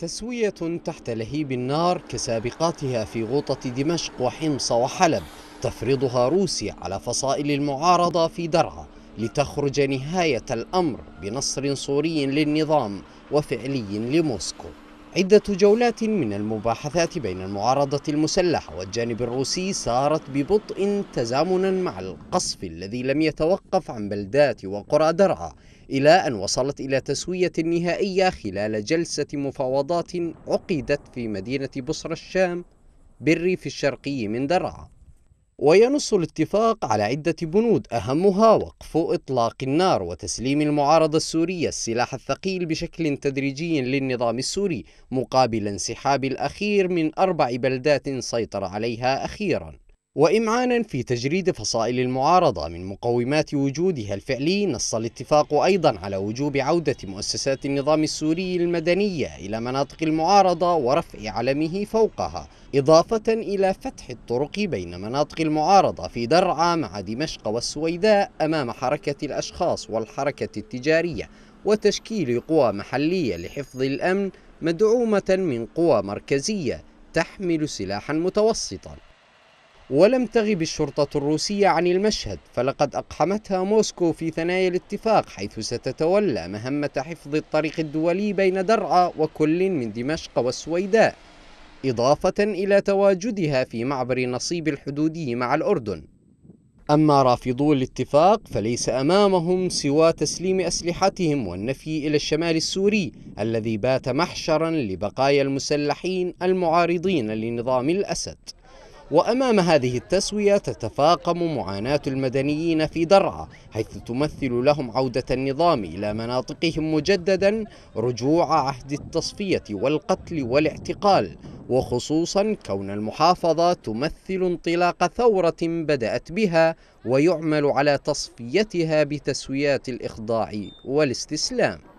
تسوية تحت لهيب النار كسابقاتها في غوطة دمشق وحمص وحلب تفرضها روسيا على فصائل المعارضة في درعا لتخرج نهاية الأمر بنصر صوري للنظام وفعلي لموسكو عدة جولات من المباحثات بين المعارضة المسلحة والجانب الروسي سارت ببطء تزامنا مع القصف الذي لم يتوقف عن بلدات وقرى درعا إلى أن وصلت إلى تسوية نهائية خلال جلسة مفاوضات عقدت في مدينة بصر الشام بالريف الشرقي من درعا وينص الاتفاق على عدة بنود أهمها وقف إطلاق النار وتسليم المعارضة السورية السلاح الثقيل بشكل تدريجي للنظام السوري مقابل انسحاب الأخير من أربع بلدات سيطر عليها أخيراً وإمعانا في تجريد فصائل المعارضة من مقومات وجودها الفعلي نص الاتفاق أيضا على وجوب عودة مؤسسات النظام السوري المدنية إلى مناطق المعارضة ورفع علمه فوقها إضافة إلى فتح الطرق بين مناطق المعارضة في درعا مع دمشق والسويداء أمام حركة الأشخاص والحركة التجارية وتشكيل قوى محلية لحفظ الأمن مدعومة من قوى مركزية تحمل سلاحا متوسطا ولم تغب الشرطة الروسية عن المشهد فلقد أقحمتها موسكو في ثنايا الاتفاق حيث ستتولى مهمة حفظ الطريق الدولي بين درعا وكل من دمشق والسويداء إضافة إلى تواجدها في معبر نصيب الحدودي مع الأردن أما رافضو الاتفاق فليس أمامهم سوى تسليم أسلحتهم والنفي إلى الشمال السوري الذي بات محشرا لبقايا المسلحين المعارضين لنظام الأسد وأمام هذه التسوية تتفاقم معاناة المدنيين في درعا حيث تمثل لهم عودة النظام إلى مناطقهم مجددا رجوع عهد التصفية والقتل والاعتقال وخصوصا كون المحافظة تمثل انطلاق ثورة بدأت بها ويعمل على تصفيتها بتسويات الإخضاع والاستسلام